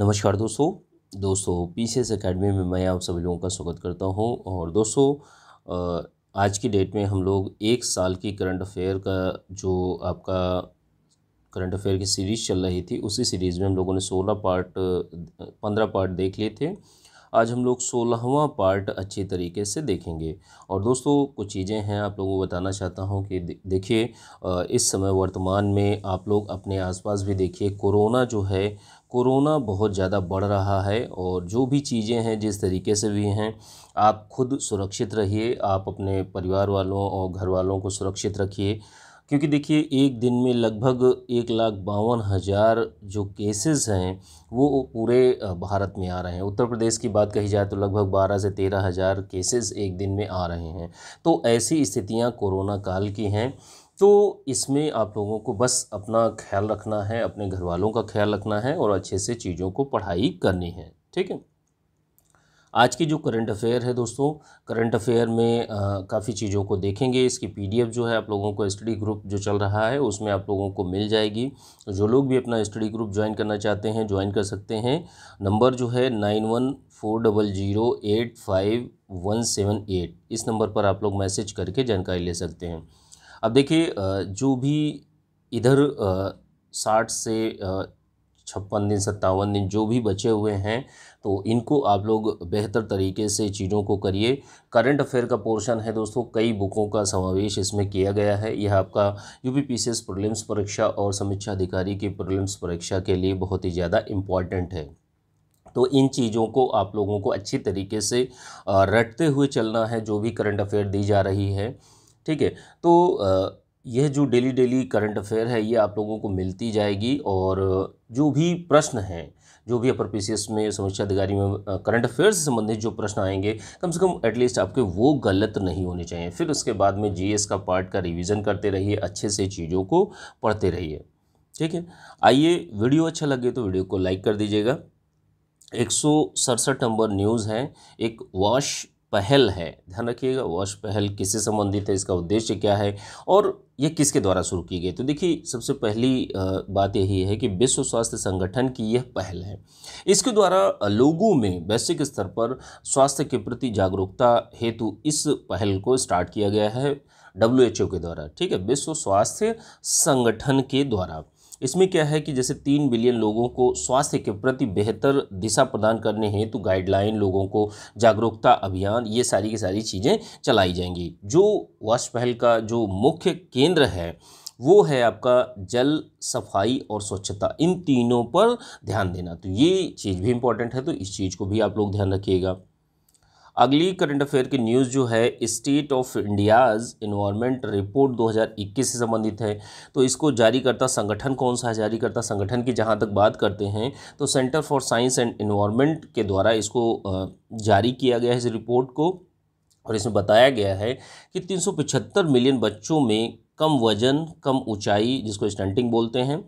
नमस्कार दोस्तों दोस्तों पी सी एस अकेडमी में मैं आप सभी लोगों का स्वागत करता हूं और दोस्तों आज की डेट में हम लोग एक साल की करंट अफेयर का जो आपका करंट अफेयर की सीरीज़ चल रही थी उसी सीरीज़ में हम लोगों ने सोलह पार्ट पंद्रह पार्ट देख लिए थे आज हम लोग सोलहवां पार्ट अच्छे तरीके से देखेंगे और दोस्तों कुछ चीज़ें हैं आप लोगों को बताना चाहता हूं कि देखिए इस समय वर्तमान में आप लोग अपने आसपास भी देखिए कोरोना जो है कोरोना बहुत ज़्यादा बढ़ रहा है और जो भी चीज़ें हैं जिस तरीके से भी हैं आप खुद सुरक्षित रहिए आप अपने परिवार वालों और घर वालों को सुरक्षित रखिए क्योंकि देखिए एक दिन में लगभग एक लाख बावन हज़ार जो केसेस हैं वो पूरे भारत में आ रहे हैं उत्तर प्रदेश की बात कही जाए तो लगभग बारह से तेरह हज़ार केसेस एक दिन में आ रहे हैं तो ऐसी स्थितियां कोरोना काल की हैं तो इसमें आप लोगों को बस अपना ख्याल रखना है अपने घर वालों का ख्याल रखना है और अच्छे से चीज़ों को पढ़ाई करनी है ठीक है आज की जो करंट अफेयर है दोस्तों करंट अफेयर में काफ़ी चीज़ों को देखेंगे इसकी पीडीएफ जो है आप लोगों को स्टडी ग्रुप जो चल रहा है उसमें आप लोगों को मिल जाएगी जो लोग भी अपना स्टडी ग्रुप ज्वाइन करना चाहते हैं ज्वाइन कर सकते हैं नंबर जो है nine one four double zero eight five one seven eight इस नंबर पर आप लोग मैसेज करके जानकारी ले सकते हैं अब देखिए जो भी इधर साठ से छप्पन दिन सत्तावन दिन जो भी बचे हुए हैं तो इनको आप लोग बेहतर तरीके से चीज़ों को करिए करंट अफेयर का पोर्शन है दोस्तों कई बुकों का समावेश इसमें किया गया है यह आपका यू पी प्रीलिम्स परीक्षा और समीक्षा अधिकारी की प्रीलिम्स परीक्षा के लिए बहुत ही ज़्यादा इम्पॉर्टेंट है तो इन चीज़ों को आप लोगों को अच्छी तरीके से रटते हुए चलना है जो भी करंट अफेयर दी जा रही है ठीक है तो यह जो डेली डेली करंट अफेयर है ये आप लोगों को मिलती जाएगी और जो भी प्रश्न हैं जो भी अपर पी में समस्या अधिकारी में करंट अफेयर्स से संबंधित जो प्रश्न आएंगे कम से कम एटलीस्ट आपके वो गलत नहीं होने चाहिए फिर उसके बाद में जीएस का पार्ट का रिवीजन करते रहिए अच्छे से चीज़ों को पढ़ते रहिए ठीक है आइए वीडियो अच्छा लगे तो वीडियो को लाइक कर दीजिएगा एक सौ सड़सठ नंबर न्यूज़ हैं एक वॉश पहल है ध्यान रखिएगा वश पहल किससे संबंधित है इसका उद्देश्य क्या है और ये किसके द्वारा शुरू की गई तो देखिए सबसे पहली बात यही है कि विश्व स्वास्थ्य संगठन की यह पहल है इसके द्वारा लोगों में वैश्विक स्तर पर स्वास्थ्य के प्रति जागरूकता हेतु इस पहल को स्टार्ट किया गया है डब्ल्यू के द्वारा ठीक है विश्व स्वास्थ्य संगठन के द्वारा इसमें क्या है कि जैसे तीन बिलियन लोगों को स्वास्थ्य के प्रति बेहतर दिशा प्रदान करने हैं तो गाइडलाइन लोगों को जागरूकता अभियान ये सारी की सारी चीज़ें चलाई जाएंगी जो वाश पहल का जो मुख्य केंद्र है वो है आपका जल सफाई और स्वच्छता इन तीनों पर ध्यान देना तो ये चीज़ भी इम्पॉर्टेंट है तो इस चीज़ को भी आप लोग ध्यान रखिएगा अगली करंट अफेयर की न्यूज़ जो है state of India's environment report 2021 से संबंधित है तो इसको जारी करता संगठन कौन सा है जारी करता संगठन की जहाँ तक बात करते हैं तो centre for science and environment के द्वारा इसको जारी किया गया है इस रिपोर्ट को और इसमें बताया गया है कि तीन मिलियन बच्चों में कम वजन कम ऊंचाई जिसको स्टंटिंग बोलते हैं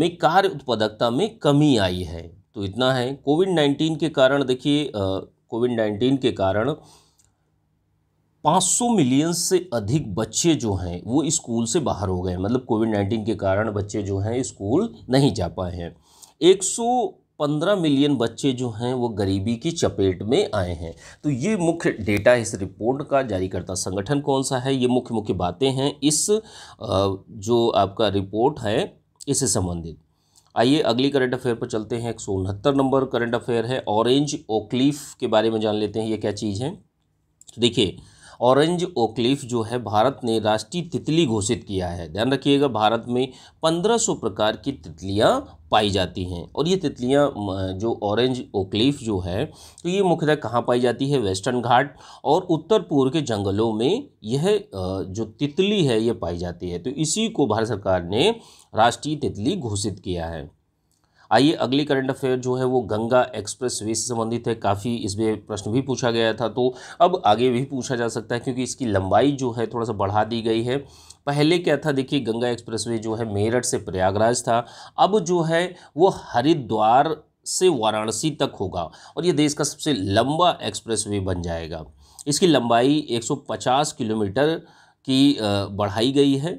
में कार्य उत्पादकता में कमी आई है तो इतना है कोविड नाइन्टीन के कारण देखिए कोविड नाइन्टीन के कारण 500 मिलियन से अधिक बच्चे जो हैं वो स्कूल से बाहर हो गए मतलब कोविड नाइन्टीन के कारण बच्चे जो हैं स्कूल नहीं जा पाए हैं 115 मिलियन बच्चे जो हैं वो गरीबी की चपेट में आए हैं तो ये मुख्य डेटा इस रिपोर्ट का जारीकर्ता संगठन कौन सा है ये मुख्य मुख्य बातें हैं इस जो आपका रिपोर्ट है इससे संबंधित आइए अगली करंट अफेयर पर चलते हैं एक सौ उनहत्तर नंबर करंट अफेयर है ऑरेंज ओक्लीफ के बारे में जान लेते हैं ये क्या चीज़ है तो देखिए ऑरेंज ओक्लिफ जो है भारत ने राष्ट्रीय तितली घोषित किया है ध्यान रखिएगा भारत में 1500 प्रकार की तितलियां पाई जाती हैं और ये तितलियाँ जो ऑरेंज ओक्लिफ जो है तो ये मुख्यतः कहाँ पाई जाती है वेस्टर्न घाट और उत्तर पूर्व के जंगलों में यह जो तितली है ये पाई जाती है तो इसी को भारत सरकार ने राष्ट्रीय तितली घोषित किया है आइए अगली करंट अफेयर जो है वो गंगा एक्सप्रेस वे से संबंधित है काफ़ी इसमें प्रश्न भी पूछा गया था तो अब आगे भी पूछा जा सकता है क्योंकि इसकी लंबाई जो है थोड़ा सा बढ़ा दी गई है पहले क्या था देखिए गंगा एक्सप्रेसवे जो है मेरठ से प्रयागराज था अब जो है वो हरिद्वार से वाराणसी तक होगा और ये देश का सबसे लंबा एक्सप्रेसवे बन जाएगा इसकी लंबाई 150 किलोमीटर की बढ़ाई गई है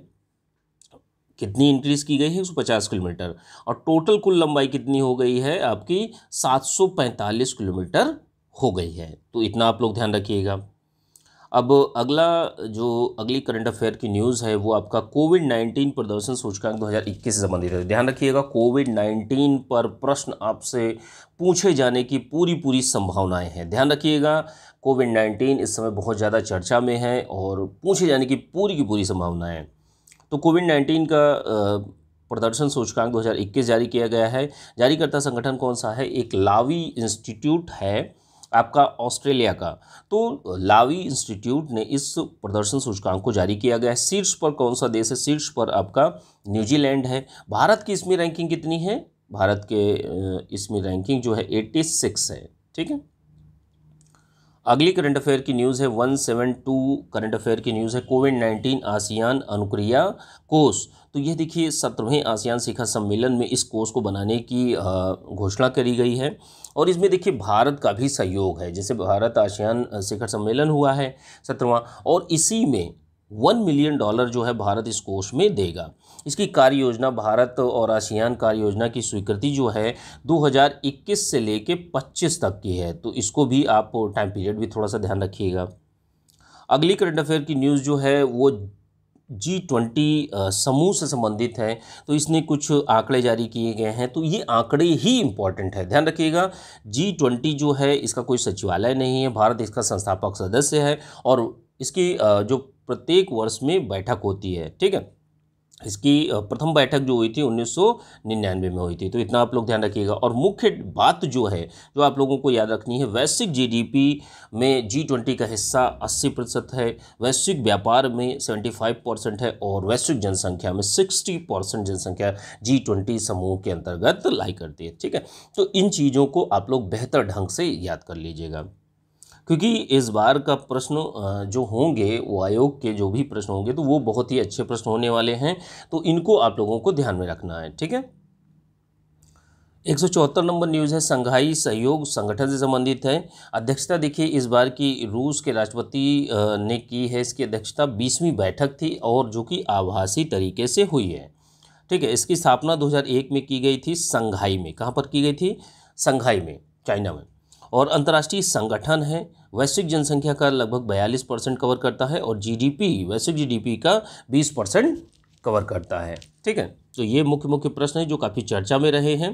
कितनी इंक्रीज़ की गई है एक पचास किलोमीटर और टोटल कुल लंबाई कितनी हो गई है आपकी 745 किलोमीटर हो गई है तो इतना आप लोग ध्यान रखिएगा अब अगला जो अगली करंट अफेयर की न्यूज़ है वो आपका कोविड नाइन्टीन प्रदर्शन सूचकांक 2021 से संबंधित है ध्यान रखिएगा कोविड नाइन्टीन पर प्रश्न आपसे पूछे जाने की पूरी पूरी संभावनाएं हैं ध्यान रखिएगा कोविड नाइन्टीन इस समय बहुत ज़्यादा चर्चा में है और पूछे जाने की पूरी की पूरी संभावनाएँ तो कोविड नाइन्टीन का प्रदर्शन सूचकांक 2021 जारी किया गया है जारीकर्ता संगठन कौन सा है एक लावी इंस्टीट्यूट है आपका ऑस्ट्रेलिया का तो लावी इंस्टीट्यूट ने इस प्रदर्शन सूचकांक को जारी किया गया है शीर्ष पर कौन सा देश है शीर्ष पर आपका न्यूजीलैंड है भारत की इसमें रैंकिंग कितनी है भारत के इसमें रैंकिंग जो है एट्टी सिक्स है ठीक है अगली करंट अफेयर की न्यूज़ है one seven two current affair की न्यूज़ है कोविड नाइन्टीन आसियान अनुक्रिया कोर्स तो यह देखिए सत्रहवें आसियान शिखर सम्मेलन में इस कोर्स को बनाने की घोषणा करी गई है और इसमें देखिए भारत का भी सहयोग है जैसे भारत आसियान शिखर सम्मेलन हुआ है सत्रवा और इसी में वन मिलियन डॉलर जो है भारत इस कोष में देगा इसकी कार्य योजना भारत और आसियान कार्य योजना की स्वीकृति जो है 2021 से लेके 25 तक की है तो इसको भी आप टाइम पीरियड भी थोड़ा सा ध्यान रखिएगा अगली करंट अफेयर की न्यूज़ जो है वो जी ट्वेंटी समूह से संबंधित है तो इसने कुछ आंकड़े जारी किए गए हैं तो ये आंकड़े ही इम्पॉर्टेंट है ध्यान रखिएगा जी ट्वेंटी जो है इसका कोई सचिवालय नहीं है भारत इसका संस्थापक सदस्य है और इसकी जो प्रत्येक वर्ष में बैठक होती है ठीक है इसकी प्रथम बैठक जो हुई थी 1999 में हुई थी तो इतना आप लोग ध्यान रखिएगा और मुख्य बात जो है जो आप लोगों को याद रखनी है वैश्विक जीडीपी में जी ट्वेंटी का हिस्सा 80 प्रतिशत है वैश्विक व्यापार में 75 परसेंट है और वैश्विक जनसंख्या में 60 परसेंट जनसंख्या जी ट्वेंटी समूह के अंतर्गत लाई करती है ठीक है तो इन चीज़ों को आप लोग बेहतर ढंग से याद कर लीजिएगा क्योंकि इस बार का प्रश्न जो होंगे वो आयोग के जो भी प्रश्न होंगे तो वो बहुत ही अच्छे प्रश्न होने वाले हैं तो इनको आप लोगों को ध्यान में रखना है ठीक है एक नंबर न्यूज़ है संघाई सहयोग संगठन से संबंधित है अध्यक्षता देखिए इस बार की रूस के राष्ट्रपति ने की है इसकी अध्यक्षता बीसवीं बैठक थी और जो कि आभासी तरीके से हुई है ठीक है इसकी स्थापना 2001 में की गई थी संघाई में कहाँ पर की गई थी संघाई में चाइना में और अंतर्राष्ट्रीय संगठन है वैश्विक जनसंख्या का लगभग 42 परसेंट कवर करता है और जीडीपी वैश्विक जीडीपी का 20 परसेंट कवर करता है ठीक है तो ये मुख्य मुख्य प्रश्न है जो काफ़ी चर्चा में रहे हैं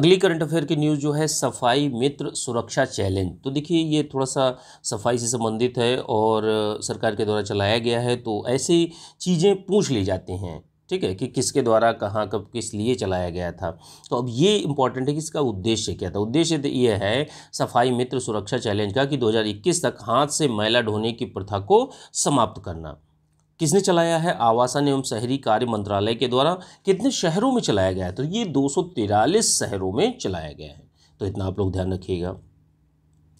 अगली करंट अफेयर की न्यूज़ जो है सफाई मित्र सुरक्षा चैलेंज तो देखिए ये थोड़ा सा सफाई से संबंधित है और सरकार के द्वारा चलाया गया है तो ऐसी चीज़ें पूछ ली जाती हैं ठीक है कि किसके द्वारा कहाँ कब किस लिए चलाया गया था तो अब ये इंपॉर्टेंट है कि इसका उद्देश्य क्या था उद्देश्य तो ये है सफाई मित्र सुरक्षा चैलेंज का कि 2021 तक हाथ से मैला ढोने की प्रथा को समाप्त करना किसने चलाया है आवासन एवं शहरी कार्य मंत्रालय के द्वारा कितने शहरों में चलाया गया है तो ये दो शहरों में चलाया गया है तो इतना आप लोग ध्यान रखिएगा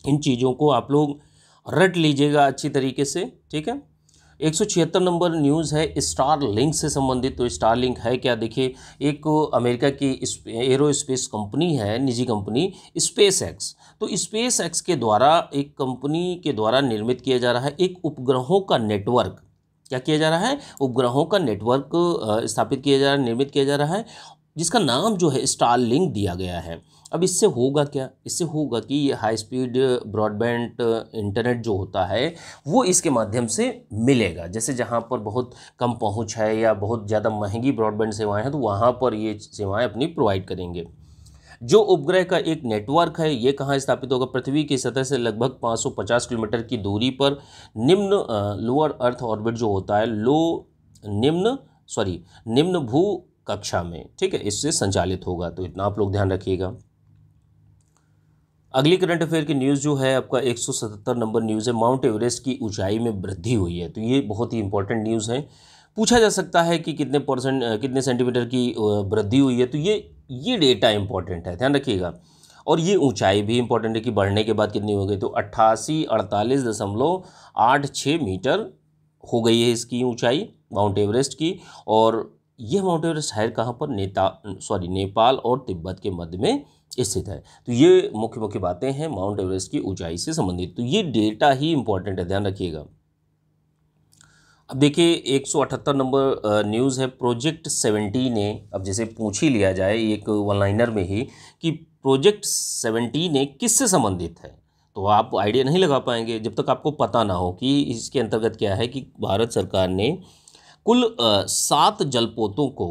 इन चीज़ों को आप लोग रट लीजिएगा अच्छी तरीके से ठीक है एक नंबर न्यूज़ है स्टार लिंक से संबंधित तो स्टार लिंक है क्या देखिए एक अमेरिका की एरो स्पेस कंपनी है निजी कंपनी स्पेस एक्स तो स्पेस एक्स के द्वारा एक कंपनी के द्वारा निर्मित किया जा रहा है एक उपग्रहों का नेटवर्क क्या किया जा रहा है उपग्रहों का नेटवर्क स्थापित किया जा रहा है निर्मित किया जा रहा है जिसका नाम जो है स्टार लिंक दिया गया है अब इससे होगा क्या इससे होगा कि ये हाई स्पीड ब्रॉडबैंड इंटरनेट जो होता है वो इसके माध्यम से मिलेगा जैसे जहाँ पर बहुत कम पहुँच है या बहुत ज़्यादा महंगी ब्रॉडबैंड सेवाएँ हैं तो वहाँ पर ये सेवाएँ अपनी प्रोवाइड करेंगे जो उपग्रह का एक नेटवर्क है ये कहाँ स्थापित होगा पृथ्वी की सतह से लगभग 550 किलोमीटर की दूरी पर निम्न लोअर अर्थ ऑर्बिट जो होता है लो निम्न सॉरी निम्न भू कक्षा में ठीक है इससे संचालित होगा तो इतना आप लोग ध्यान रखिएगा अगली करंट अफेयर की न्यूज़ जो है आपका 177 नंबर न्यूज़ है माउंट एवरेस्ट की ऊंचाई में वृद्धि हुई है तो ये बहुत ही इंपॉर्टेंट न्यूज़ है पूछा जा सकता है कि कितने परसेंट कितने सेंटीमीटर की वृद्धि हुई है तो ये ये डेटा इंपॉर्टेंट है ध्यान रखिएगा और ये ऊंचाई भी इंपॉर्टेंट है कि बढ़ने के बाद कितनी हो गई तो अट्ठासी अड़तालीस दशमलव आठ छः मीटर हो गई है इसकी ऊँचाई माउंट एवरेस्ट की और यह माउंट एवरेस्ट हायर कहाँ पर नेता सॉरी नेपाल और तिब्बत के मध्य में स्थित है तो ये मुख्य मुख्य बातें हैं माउंट एवरेस्ट की ऊंचाई से संबंधित तो ये डेटा ही इंपॉर्टेंट है ध्यान रखिएगा अब देखिए 178 नंबर न्यूज़ है प्रोजेक्ट 70 ने अब जैसे पूछ ही लिया जाए एक वन लाइनर में ही कि प्रोजेक्ट 70 ने किससे संबंधित है तो आप आइडिया नहीं लगा पाएंगे जब तक आपको पता ना हो कि इसके अंतर्गत क्या है कि भारत सरकार ने कुल सात जलपोतों को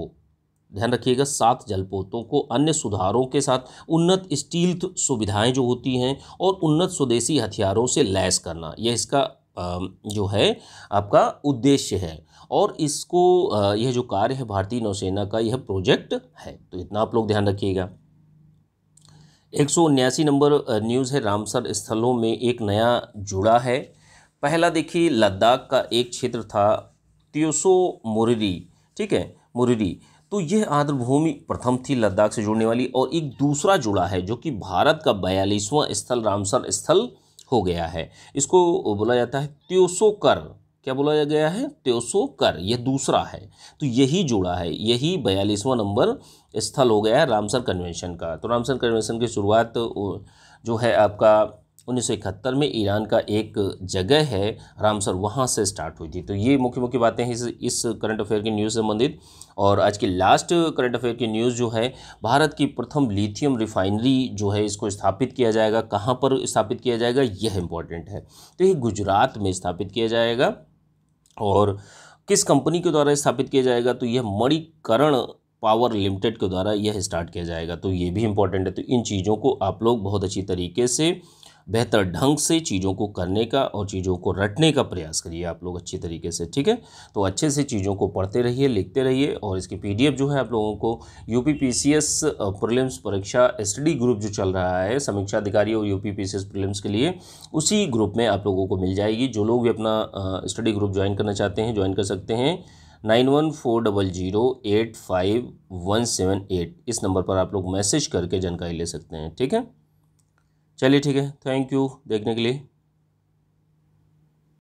ध्यान रखिएगा सात जलपोतों को अन्य सुधारों के साथ उन्नत स्टील सुविधाएं जो होती हैं और उन्नत स्वदेशी हथियारों से लैस करना यह इसका जो है आपका उद्देश्य है और इसको यह जो कार्य है भारतीय नौसेना का यह प्रोजेक्ट है तो इतना आप लोग ध्यान रखिएगा एक सौ उन्यासी नंबर न्यूज़ है रामसर स्थलों में एक नया जुड़ा है पहला देखिए लद्दाख का एक क्षेत्र था त्योसो मुरिरी ठीक है मुरिरी तो यह आर्द्रभूमि प्रथम थी लद्दाख से जुड़ने वाली और एक दूसरा जुड़ा है जो कि भारत का बयालीसवां स्थल रामसर स्थल हो गया है इसको बोला जाता है त्योसोकर क्या बोला गया है त्योसोकर यह दूसरा है तो यही जुड़ा है यही बयालीसवां नंबर स्थल हो गया है रामसर कन्वेंशन का तो रामसर कन्वेंशन की शुरुआत जो है आपका उन्नीस में ईरान का एक जगह है रामसर वहाँ से स्टार्ट हुई थी तो ये मुख्य मुख्य बातें हैं इस इस करंट अफेयर की न्यूज़ से संबंधित और आज की लास्ट करंट अफेयर की न्यूज़ जो है भारत की प्रथम लिथियम रिफाइनरी जो है इसको स्थापित किया जाएगा कहाँ पर स्थापित किया जाएगा यह इम्पॉर्टेंट है तो ये गुजरात में स्थापित किया जाएगा और किस कंपनी के द्वारा स्थापित किया जाएगा तो यह मणिकरण पावर लिमिटेड के द्वारा यह स्टार्ट किया जाएगा तो ये भी इम्पॉर्टेंट है तो इन चीज़ों को आप लोग बहुत अच्छी तरीके से बेहतर ढंग से चीज़ों को करने का और चीज़ों को रटने का प्रयास करिए आप लोग अच्छी तरीके से ठीक है तो अच्छे से चीज़ों को पढ़ते रहिए लिखते रहिए और इसकी पीडीएफ जो है आप लोगों को यू पी प्रीलिम्स परीक्षा स्टडी ग्रुप जो चल रहा है समीक्षा अधिकारी और यू पी प्रीलिम्स के लिए उसी ग्रुप में आप लोगों को मिल जाएगी जो लोग भी अपना स्टडी ग्रुप ज्वाइन करना चाहते हैं ज्वाइन कर सकते हैं nine one four double zero eight five one seven eight इस नंबर पर आप लोग मैसेज करके जानकारी ले सकते हैं ठीक है चलिए ठीक है थैंक यू देखने के लिए